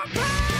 my pain!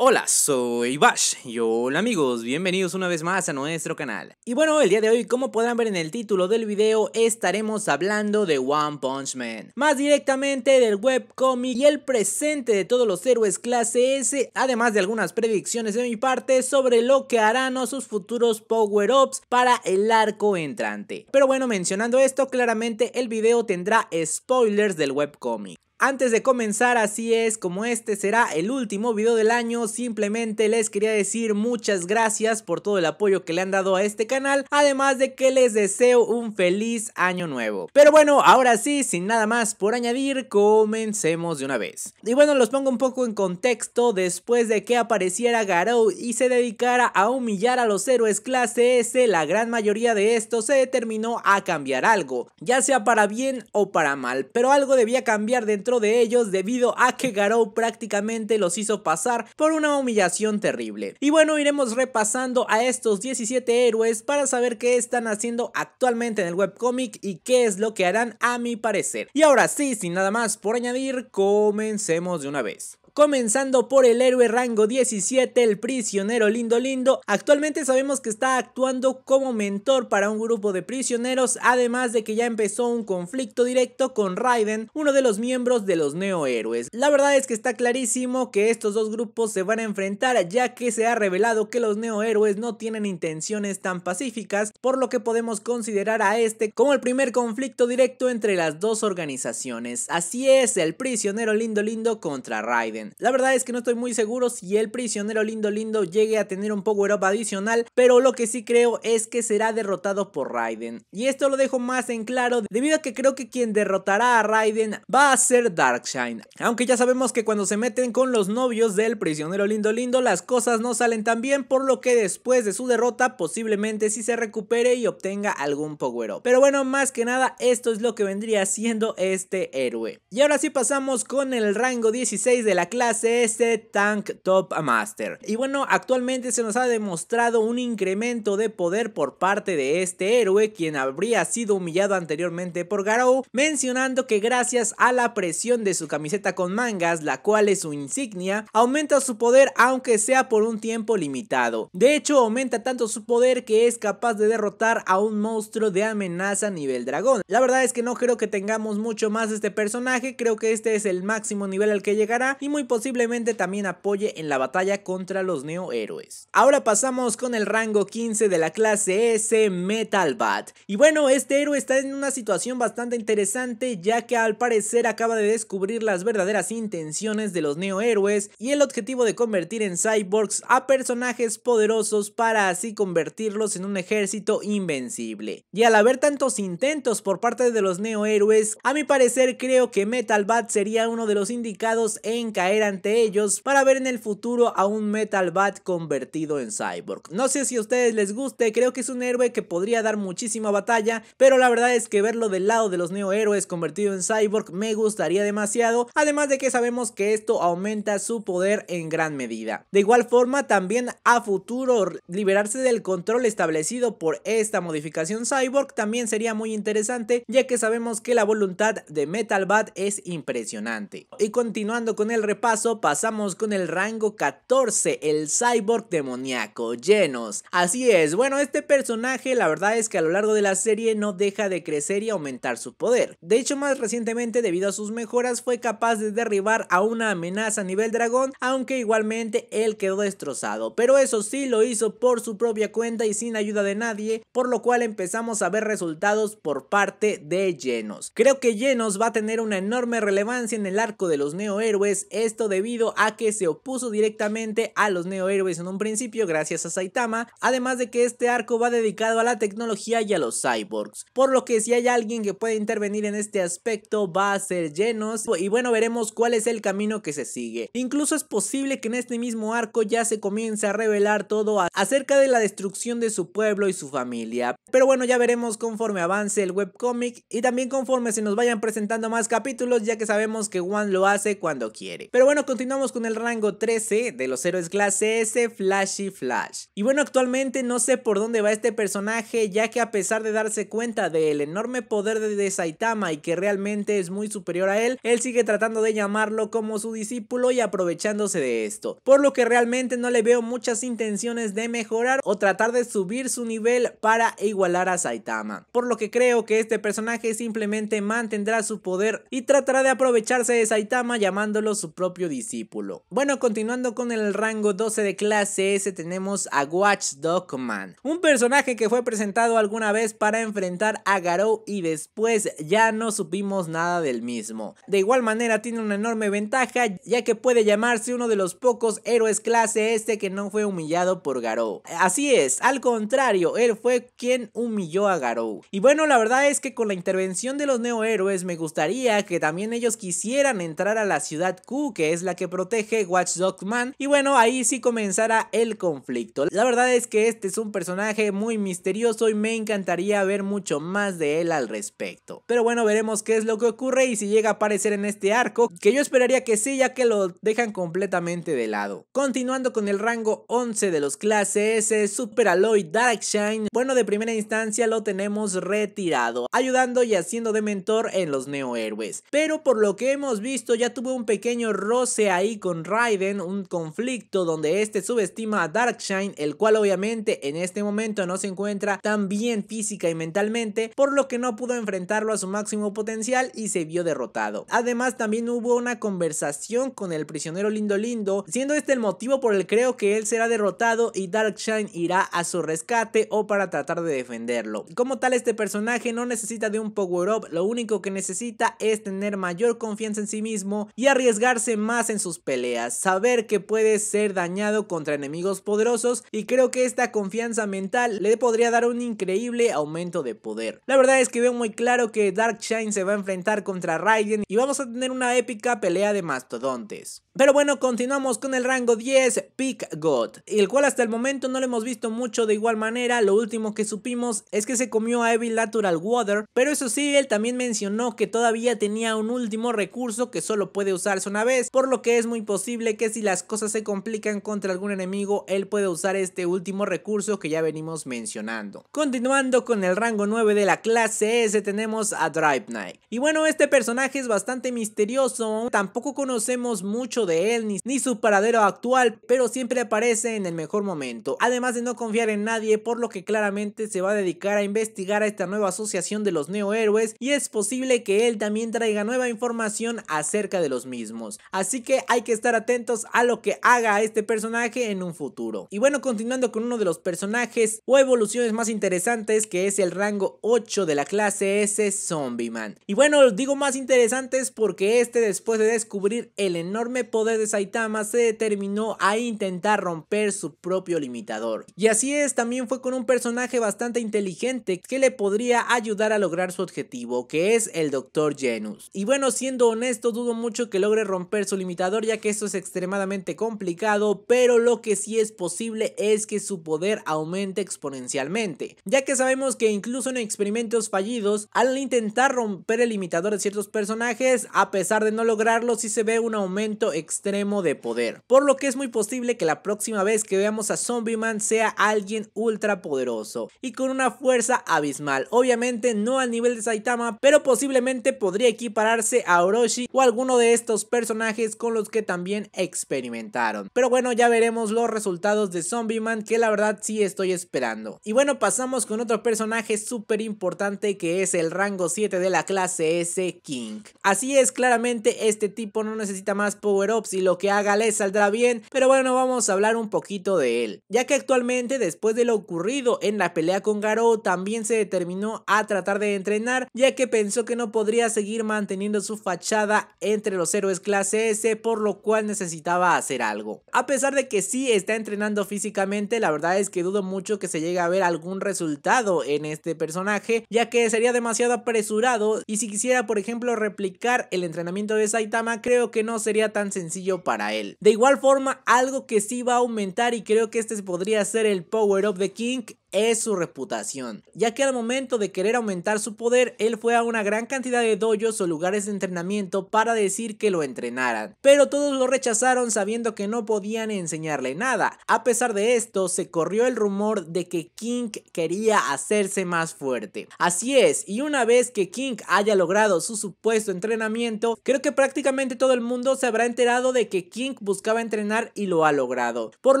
Hola, soy Bash y hola amigos, bienvenidos una vez más a nuestro canal. Y bueno, el día de hoy, como podrán ver en el título del video, estaremos hablando de One Punch Man. Más directamente del webcomic y el presente de todos los héroes clase S, además de algunas predicciones de mi parte sobre lo que harán a sus futuros power-ups para el arco entrante. Pero bueno, mencionando esto, claramente el video tendrá spoilers del webcomic. Antes de comenzar, así es, como este será el último video del año, simplemente les quería decir muchas gracias por todo el apoyo que le han dado a este canal, además de que les deseo un feliz año nuevo. Pero bueno, ahora sí, sin nada más por añadir, comencemos de una vez. Y bueno, los pongo un poco en contexto, después de que apareciera Garou y se dedicara a humillar a los héroes clase S, la gran mayoría de estos se determinó a cambiar algo, ya sea para bien o para mal, pero algo debía cambiar dentro dentro de ellos debido a que Garou prácticamente los hizo pasar por una humillación terrible. Y bueno, iremos repasando a estos 17 héroes para saber qué están haciendo actualmente en el webcomic y qué es lo que harán a mi parecer. Y ahora sí, sin nada más por añadir, comencemos de una vez comenzando por el héroe rango 17, el prisionero lindo lindo. Actualmente sabemos que está actuando como mentor para un grupo de prisioneros, además de que ya empezó un conflicto directo con Raiden, uno de los miembros de los neohéroes. La verdad es que está clarísimo que estos dos grupos se van a enfrentar ya que se ha revelado que los neohéroes no tienen intenciones tan pacíficas, por lo que podemos considerar a este como el primer conflicto directo entre las dos organizaciones. Así es, el prisionero lindo lindo contra Raiden. La verdad es que no estoy muy seguro si el prisionero lindo lindo llegue a tener un power up adicional, pero lo que sí creo es que será derrotado por Raiden. Y esto lo dejo más en claro debido a que creo que quien derrotará a Raiden va a ser Darkshine. Aunque ya sabemos que cuando se meten con los novios del prisionero lindo lindo las cosas no salen tan bien por lo que después de su derrota posiblemente si se recupere y obtenga algún power up. Pero bueno, más que nada esto es lo que vendría siendo este héroe. Y ahora sí pasamos con el rango 16 de la clase este Tank Top Master. Y bueno, actualmente se nos ha demostrado un incremento de poder por parte de este héroe, quien habría sido humillado anteriormente por Garou, mencionando que gracias a la presión de su camiseta con mangas, la cual es su insignia, aumenta su poder aunque sea por un tiempo limitado. De hecho, aumenta tanto su poder que es capaz de derrotar a un monstruo de amenaza nivel dragón. La verdad es que no creo que tengamos mucho más de este personaje, creo que este es el máximo nivel al que llegará y muy posiblemente también apoye en la batalla contra los neohéroes. Ahora pasamos con el rango 15 de la clase S Metal Bat. Y bueno, este héroe está en una situación bastante interesante ya que al parecer acaba de descubrir las verdaderas intenciones de los neohéroes y el objetivo de convertir en cyborgs a personajes poderosos para así convertirlos en un ejército invencible. Y al haber tantos intentos por parte de los neohéroes, a mi parecer creo que Metal Bat sería uno de los indicados en caer ante ellos para ver en el futuro a un Metal Bat convertido en Cyborg. No sé si a ustedes les guste, creo que es un héroe que podría dar muchísima batalla, pero la verdad es que verlo del lado de los neohéroes convertido en Cyborg me gustaría demasiado, además de que sabemos que esto aumenta su poder en gran medida. De igual forma, también a futuro liberarse del control establecido por esta modificación Cyborg también sería muy interesante, ya que sabemos que la voluntad de Metal Bat es impresionante. Y continuando con el reporte paso pasamos con el rango 14, el cyborg demoníaco, llenos. Así es, bueno, este personaje la verdad es que a lo largo de la serie no deja de crecer y aumentar su poder. De hecho, más recientemente debido a sus mejoras fue capaz de derribar a una amenaza a nivel dragón, aunque igualmente él quedó destrozado. Pero eso sí, lo hizo por su propia cuenta y sin ayuda de nadie, por lo cual empezamos a ver resultados por parte de Llenos. Creo que Llenos va a tener una enorme relevancia en el arco de los Héroes esto debido a que se opuso directamente a los neohéroes en un principio gracias a Saitama, además de que este arco va dedicado a la tecnología y a los cyborgs, por lo que si hay alguien que puede intervenir en este aspecto va a ser llenos y bueno veremos cuál es el camino que se sigue. Incluso es posible que en este mismo arco ya se comience a revelar todo acerca de la destrucción de su pueblo y su familia, pero bueno ya veremos conforme avance el webcomic y también conforme se nos vayan presentando más capítulos ya que sabemos que One lo hace cuando quiere. Pero bueno, continuamos con el rango 13 de los héroes clase S, Flashy Flash. Y bueno, actualmente no sé por dónde va este personaje, ya que a pesar de darse cuenta del enorme poder de Saitama y que realmente es muy superior a él, él sigue tratando de llamarlo como su discípulo y aprovechándose de esto. Por lo que realmente no le veo muchas intenciones de mejorar o tratar de subir su nivel para igualar a Saitama. Por lo que creo que este personaje simplemente mantendrá su poder y tratará de aprovecharse de Saitama llamándolo su propio propio discípulo. Bueno, continuando con el rango 12 de clase S tenemos a Watch Man, un personaje que fue presentado alguna vez para enfrentar a Garou y después ya no supimos nada del mismo. De igual manera tiene una enorme ventaja ya que puede llamarse uno de los pocos héroes clase S este que no fue humillado por Garou. Así es, al contrario, él fue quien humilló a Garou. Y bueno, la verdad es que con la intervención de los neohéroes me gustaría que también ellos quisieran entrar a la ciudad Ku que es la que protege Watch Man. Y bueno, ahí sí comenzará el conflicto. La verdad es que este es un personaje muy misterioso y me encantaría ver mucho más de él al respecto. Pero bueno, veremos qué es lo que ocurre y si llega a aparecer en este arco, que yo esperaría que sí, ya que lo dejan completamente de lado. Continuando con el rango 11 de los clases Es Super Alloy Darkshine, bueno, de primera instancia lo tenemos retirado, ayudando y haciendo de mentor en los neohéroes. Pero por lo que hemos visto, ya tuvo un pequeño roce ahí con Raiden, un conflicto donde este subestima a Darkshine, el cual obviamente en este momento no se encuentra tan bien física y mentalmente, por lo que no pudo enfrentarlo a su máximo potencial y se vio derrotado. Además también hubo una conversación con el prisionero Lindo Lindo, siendo este el motivo por el creo que él será derrotado y Darkshine irá a su rescate o para tratar de defenderlo. Como tal este personaje no necesita de un power up, lo único que necesita es tener mayor confianza en sí mismo y arriesgarse más en sus peleas, saber que puede ser dañado contra enemigos poderosos y creo que esta confianza mental le podría dar un increíble aumento de poder. La verdad es que veo muy claro que Darkshine se va a enfrentar contra Raiden y vamos a tener una épica pelea de mastodontes. Pero bueno, continuamos con el rango 10, Pick God, el cual hasta el momento no lo hemos visto mucho de igual manera, lo último que supimos es que se comió a Evil Natural Water, pero eso sí, él también mencionó que todavía tenía un último recurso que solo puede usarse una vez, por lo que es muy posible que si las cosas se complican contra algún enemigo, él puede usar este último recurso que ya venimos mencionando. Continuando con el rango 9 de la clase S, tenemos a Drive Knight. Y bueno, este personaje es bastante misterioso, tampoco conocemos mucho de él ni, ni su paradero actual, pero siempre aparece en el mejor momento. Además de no confiar en nadie, por lo que claramente se va a dedicar a investigar a esta nueva asociación de los neohéroes y es posible que él también traiga nueva información acerca de los mismos. Así que hay que estar atentos a lo que haga este personaje en un futuro. Y bueno, continuando con uno de los personajes o evoluciones más interesantes que es el rango 8 de la clase S Zombie Man. Y bueno, digo más interesantes porque este después de descubrir el enorme poder de Saitama se determinó a intentar romper su propio limitador. Y así es, también fue con un personaje bastante inteligente que le podría ayudar a lograr su objetivo, que es el Dr. Genus. Y bueno, siendo honesto, dudo mucho que logre romper su limitador ya que esto es extremadamente complicado, pero lo que sí es posible es que su poder aumente exponencialmente, ya que sabemos que incluso en experimentos fallidos, al intentar romper el limitador de ciertos personajes, a pesar de no lograrlo, sí se ve un aumento extremo de poder, por lo que es muy posible que la próxima vez que veamos a Zombie Man sea alguien ultra poderoso y con una fuerza abismal, obviamente no al nivel de Saitama, pero posiblemente podría equipararse a Orochi o alguno de estos personajes con los que también experimentaron. Pero bueno, ya veremos los resultados de Zombie Man que la verdad sí estoy esperando. Y bueno, pasamos con otro personaje súper importante que es el rango 7 de la clase S King. Así es, claramente este tipo no necesita más power-ups y lo que haga le saldrá bien, pero bueno, vamos a hablar un poquito de él. Ya que actualmente después de lo ocurrido en la pelea con Garou también se determinó a tratar de entrenar ya que pensó que no podría seguir manteniendo su fachada entre los héroes clase por lo cual necesitaba hacer algo. A pesar de que sí está entrenando físicamente, la verdad es que dudo mucho que se llegue a ver algún resultado en este personaje, ya que sería demasiado apresurado y si quisiera por ejemplo replicar el entrenamiento de Saitama, creo que no sería tan sencillo para él. De igual forma, algo que sí va a aumentar y creo que este podría ser el power-up de King es su reputación, ya que al momento de querer aumentar su poder, él fue a una gran cantidad de dojos o lugares de entrenamiento para decir que lo entrenaran, pero todos lo rechazaron sabiendo que no podían enseñarle nada. A pesar de esto, se corrió el rumor de que King quería hacerse más fuerte. Así es, y una vez que King haya logrado su supuesto entrenamiento, creo que prácticamente todo el mundo se habrá enterado de que King buscaba entrenar y lo ha logrado, por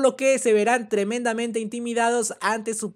lo que se verán tremendamente intimidados ante su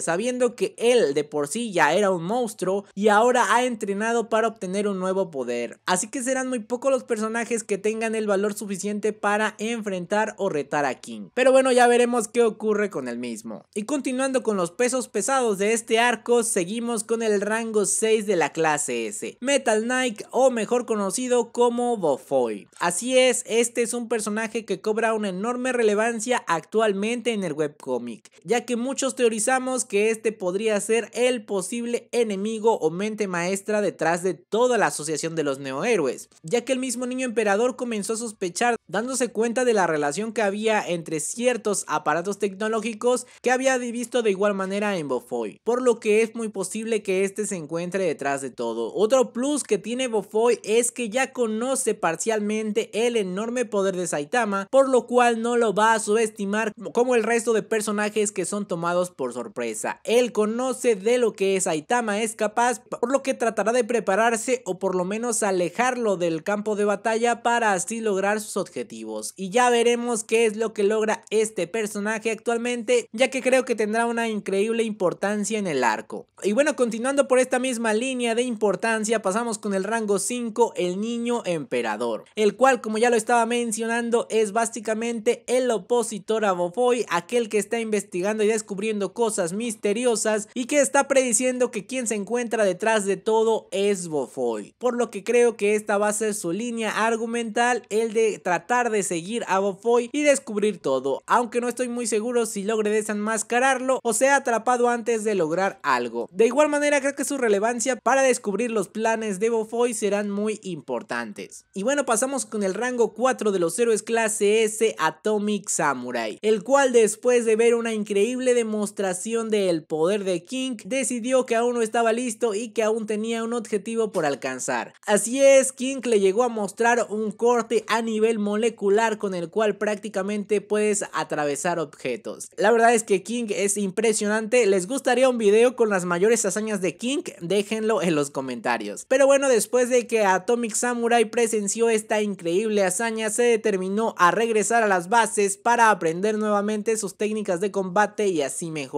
sabiendo que él de por sí ya era un monstruo y ahora ha entrenado para obtener un nuevo poder. Así que serán muy pocos los personajes que tengan el valor suficiente para enfrentar o retar a King. Pero bueno, ya veremos qué ocurre con el mismo. Y continuando con los pesos pesados de este arco, seguimos con el rango 6 de la clase S, Metal Knight o mejor conocido como Bofoy. Así es, este es un personaje que cobra una enorme relevancia actualmente en el webcomic, ya que muchos teorizan que este podría ser el posible enemigo o mente maestra detrás de toda la asociación de los neohéroes, ya que el mismo niño emperador comenzó a sospechar dándose cuenta de la relación que había entre ciertos aparatos tecnológicos que había visto de igual manera en Bofoy, por lo que es muy posible que este se encuentre detrás de todo. Otro plus que tiene Bofoy es que ya conoce parcialmente el enorme poder de Saitama, por lo cual no lo va a subestimar como el resto de personajes que son tomados por sorpresa. Él conoce de lo que es Aitama es capaz, por lo que tratará de prepararse o por lo menos alejarlo del campo de batalla para así lograr sus objetivos. Y ya veremos qué es lo que logra este personaje actualmente, ya que creo que tendrá una increíble importancia en el arco. Y bueno, continuando por esta misma línea de importancia, pasamos con el rango 5, el niño emperador, el cual como ya lo estaba mencionando es básicamente el opositor a Bofoy, aquel que está investigando y descubriendo cosas misteriosas y que está prediciendo que quien se encuentra detrás de todo es Bofoy. Por lo que creo que esta va a ser su línea argumental, el de tratar de seguir a Bofoy y descubrir todo, aunque no estoy muy seguro si logre desenmascararlo o sea atrapado antes de lograr algo. De igual manera creo que su relevancia para descubrir los planes de Bofoy serán muy importantes. Y bueno, pasamos con el rango 4 de los héroes clase S Atomic Samurai, el cual después de ver una increíble demostración de del poder de King, decidió que aún no estaba listo y que aún tenía un objetivo por alcanzar. Así es, King le llegó a mostrar un corte a nivel molecular con el cual prácticamente puedes atravesar objetos. La verdad es que King es impresionante, les gustaría un video con las mayores hazañas de King, déjenlo en los comentarios. Pero bueno, después de que Atomic Samurai presenció esta increíble hazaña, se determinó a regresar a las bases para aprender nuevamente sus técnicas de combate y así mejor.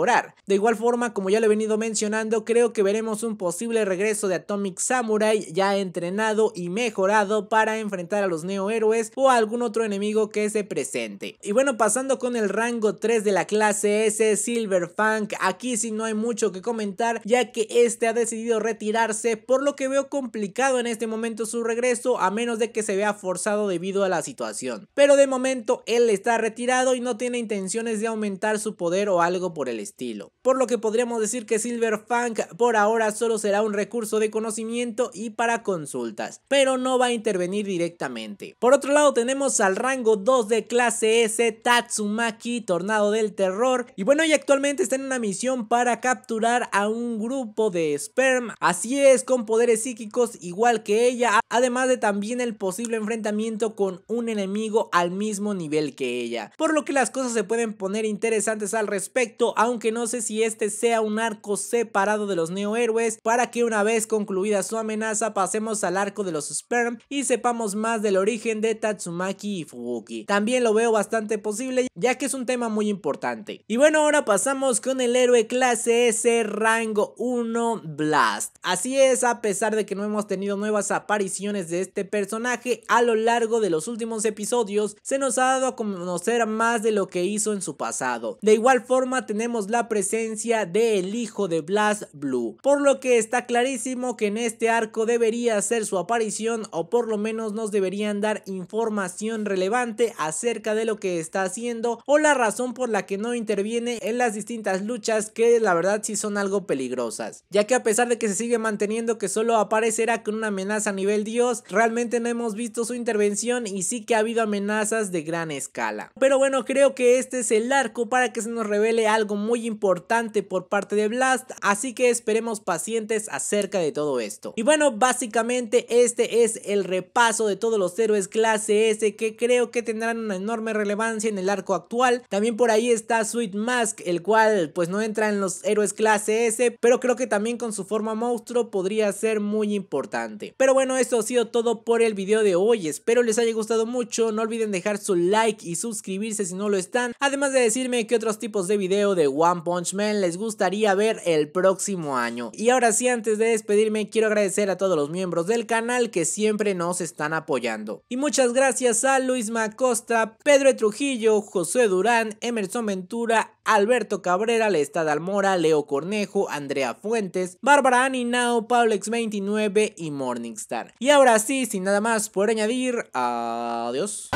De igual forma, como ya lo he venido mencionando, creo que veremos un posible regreso de Atomic Samurai ya entrenado y mejorado para enfrentar a los neohéroes o algún otro enemigo que se presente. Y bueno, pasando con el rango 3 de la clase S, Silver Funk, aquí sí no hay mucho que comentar ya que este ha decidido retirarse, por lo que veo complicado en este momento su regreso a menos de que se vea forzado debido a la situación. Pero de momento él está retirado y no tiene intenciones de aumentar su poder o algo por el estilo. Por lo que podríamos decir que Silver Funk por ahora solo será un recurso de conocimiento y para consultas, pero no va a intervenir directamente. Por otro lado tenemos al rango 2 de clase S Tatsumaki Tornado del Terror y bueno y actualmente está en una misión para capturar a un grupo de Sperm, así es con poderes psíquicos igual que ella, además de también el posible enfrentamiento con un enemigo al mismo nivel que ella, por lo que las cosas se pueden poner interesantes al respecto, aunque no sé si este sea un arco separado de los neohéroes, para que una vez concluida su amenaza pasemos al arco de los Sperm y sepamos más del origen de Tatsumaki y Fubuki. También lo veo bastante posible ya que es un tema muy importante. Y bueno, ahora pasamos con el héroe clase S rango 1 Blast. Así es, a pesar de que no hemos tenido nuevas apariciones de este personaje a lo largo de los últimos episodios, se nos ha dado a conocer más de lo que hizo en su pasado. De igual forma tenemos la presencia del hijo de Blast Blue, por lo que está clarísimo que en este arco debería ser su aparición o por lo menos nos deberían dar información relevante acerca de lo que está haciendo o la razón por la que no interviene en las distintas luchas que la verdad sí son algo peligrosas, ya que a pesar de que se sigue manteniendo que solo aparecerá con una amenaza a nivel dios, realmente no hemos visto su intervención y sí que ha habido amenazas de gran escala. Pero bueno, creo que este es el arco para que se nos revele algo muy importante por parte de Blast, así que esperemos pacientes acerca de todo esto. Y bueno, básicamente este es el repaso de todos los héroes clase S que creo que tendrán una enorme relevancia en el arco actual. También por ahí está Sweet Mask, el cual pues no entra en los héroes clase S, pero creo que también con su forma monstruo podría ser muy importante. Pero bueno, eso ha sido todo por el video de hoy, espero les haya gustado mucho, no olviden dejar su like y suscribirse si no lo están, además de decirme que otros tipos de video de Punch Man les gustaría ver el próximo año. Y ahora sí, antes de despedirme, quiero agradecer a todos los miembros del canal que siempre nos están apoyando. Y muchas gracias a Luis Macosta, Pedro Trujillo, José Durán, Emerson Ventura, Alberto Cabrera, Lestad Almora, Leo Cornejo, Andrea Fuentes, Bárbara Aninao, x 29 y Morningstar. Y ahora sí, sin nada más por añadir, adiós.